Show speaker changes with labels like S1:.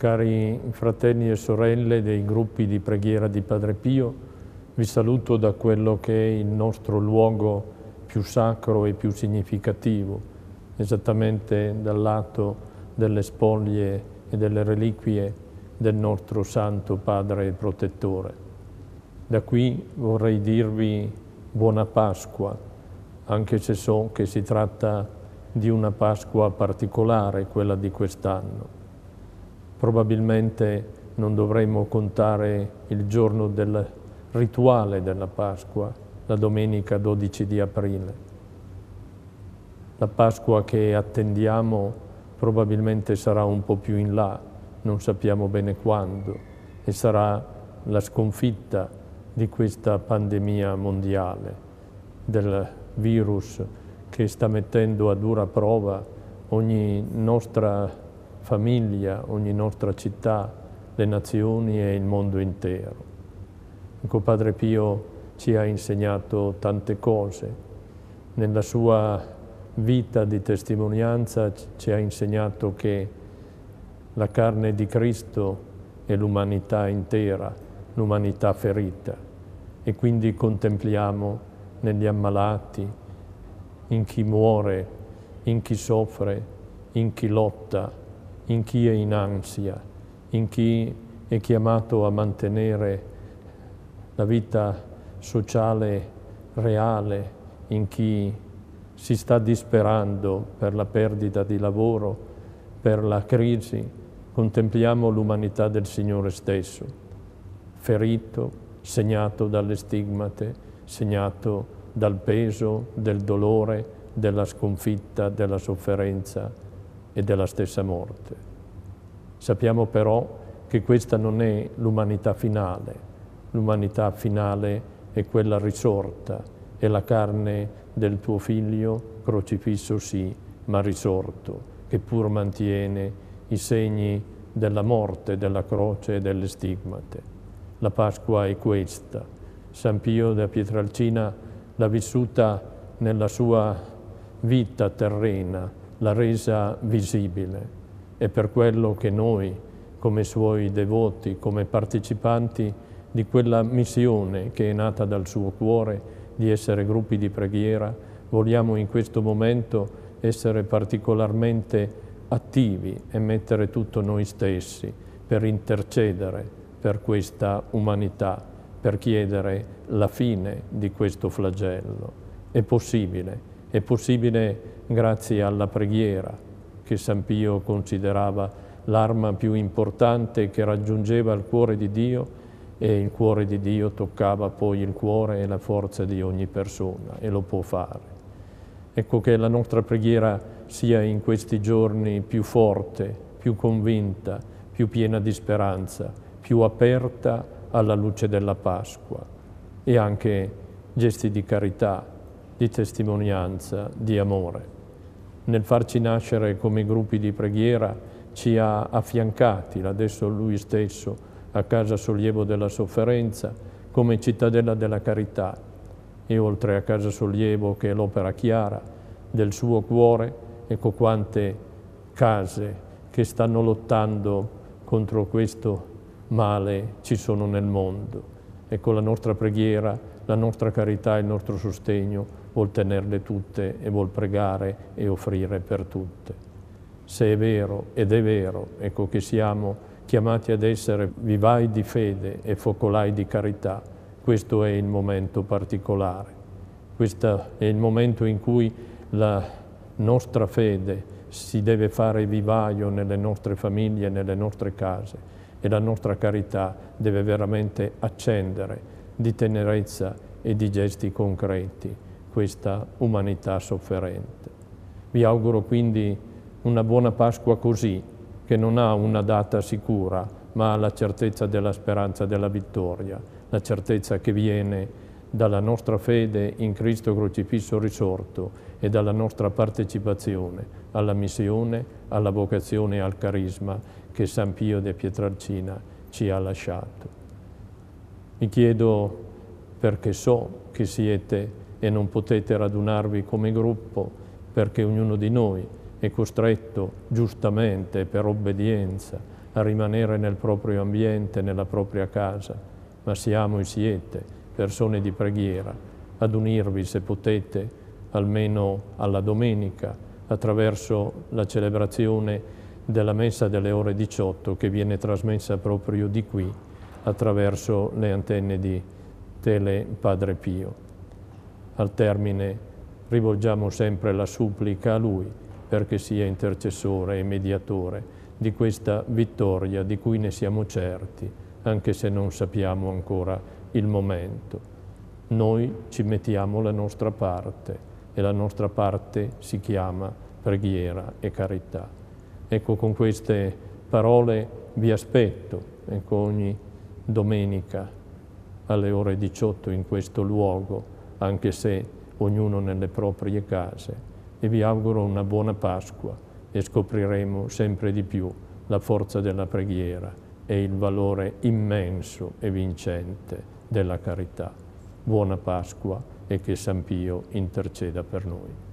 S1: Cari fratelli e sorelle dei gruppi di preghiera di Padre Pio, vi saluto da quello che è il nostro luogo più sacro e più significativo, esattamente dal lato delle spoglie e delle reliquie del nostro Santo Padre e Protettore. Da qui vorrei dirvi buona Pasqua, anche se so che si tratta di una Pasqua particolare, quella di quest'anno Probabilmente non dovremmo contare il giorno del rituale della Pasqua, la domenica 12 di aprile. La Pasqua che attendiamo probabilmente sarà un po' più in là, non sappiamo bene quando, e sarà la sconfitta di questa pandemia mondiale, del virus che sta mettendo a dura prova ogni nostra famiglia, ogni nostra città, le nazioni e il mondo intero. Ecco, Padre Pio ci ha insegnato tante cose. Nella sua vita di testimonianza ci ha insegnato che la carne di Cristo è l'umanità intera, l'umanità ferita. E quindi contempliamo negli ammalati, in chi muore, in chi soffre, in chi lotta, in chi è in ansia, in chi è chiamato a mantenere la vita sociale reale, in chi si sta disperando per la perdita di lavoro, per la crisi. Contempliamo l'umanità del Signore stesso, ferito, segnato dalle stigmate, segnato dal peso, del dolore, della sconfitta, della sofferenza e della stessa morte. Sappiamo però che questa non è l'umanità finale, l'umanità finale è quella risorta, è la carne del tuo figlio crocifisso sì, ma risorto, che pur mantiene i segni della morte, della croce e delle stigmate. La Pasqua è questa. San Pio da Pietralcina l'ha vissuta nella sua vita terrena, l'ha resa visibile. È per quello che noi, come suoi devoti, come partecipanti di quella missione che è nata dal suo cuore, di essere gruppi di preghiera, vogliamo in questo momento essere particolarmente attivi e mettere tutto noi stessi per intercedere per questa umanità, per chiedere la fine di questo flagello. È possibile è possibile grazie alla preghiera che San Pio considerava l'arma più importante che raggiungeva il cuore di Dio e il cuore di Dio toccava poi il cuore e la forza di ogni persona e lo può fare. Ecco che la nostra preghiera sia in questi giorni più forte, più convinta, più piena di speranza, più aperta alla luce della Pasqua e anche gesti di carità di testimonianza, di amore. Nel farci nascere come gruppi di preghiera ci ha affiancati, adesso lui stesso, a casa sollievo della sofferenza, come cittadella della carità e oltre a casa sollievo che è l'opera chiara del suo cuore, ecco quante case che stanno lottando contro questo male ci sono nel mondo. Ecco la nostra preghiera la nostra carità e il nostro sostegno vuol tenerle tutte e vuol pregare e offrire per tutte. Se è vero, ed è vero, ecco che siamo chiamati ad essere vivai di fede e focolai di carità, questo è il momento particolare. Questo è il momento in cui la nostra fede si deve fare vivaio nelle nostre famiglie, nelle nostre case e la nostra carità deve veramente accendere di tenerezza e di gesti concreti questa umanità sofferente. Vi auguro quindi una buona Pasqua così, che non ha una data sicura, ma ha la certezza della speranza della vittoria, la certezza che viene dalla nostra fede in Cristo crocifisso risorto e dalla nostra partecipazione alla missione, alla vocazione e al carisma che San Pio de Pietralcina ci ha lasciato. Mi chiedo perché so chi siete e non potete radunarvi come gruppo, perché ognuno di noi è costretto giustamente per obbedienza a rimanere nel proprio ambiente, nella propria casa, ma siamo e siete persone di preghiera, ad unirvi se potete almeno alla domenica attraverso la celebrazione della messa delle ore 18 che viene trasmessa proprio di qui attraverso le antenne di Tele Padre Pio. Al termine rivolgiamo sempre la supplica a Lui perché sia intercessore e mediatore di questa vittoria di cui ne siamo certi, anche se non sappiamo ancora il momento. Noi ci mettiamo la nostra parte e la nostra parte si chiama preghiera e carità. Ecco, con queste parole vi aspetto e con ogni domenica alle ore 18 in questo luogo, anche se ognuno nelle proprie case. E vi auguro una buona Pasqua e scopriremo sempre di più la forza della preghiera e il valore immenso e vincente della carità. Buona Pasqua e che San Pio interceda per noi.